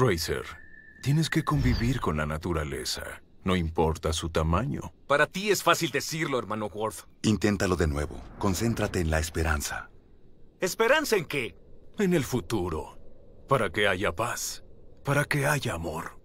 Racer, tienes que convivir con la naturaleza. No importa su tamaño. Para ti es fácil decirlo, hermano Worf. Inténtalo de nuevo. Concéntrate en la esperanza. ¿Esperanza en qué? En el futuro. Para que haya paz. Para que haya amor.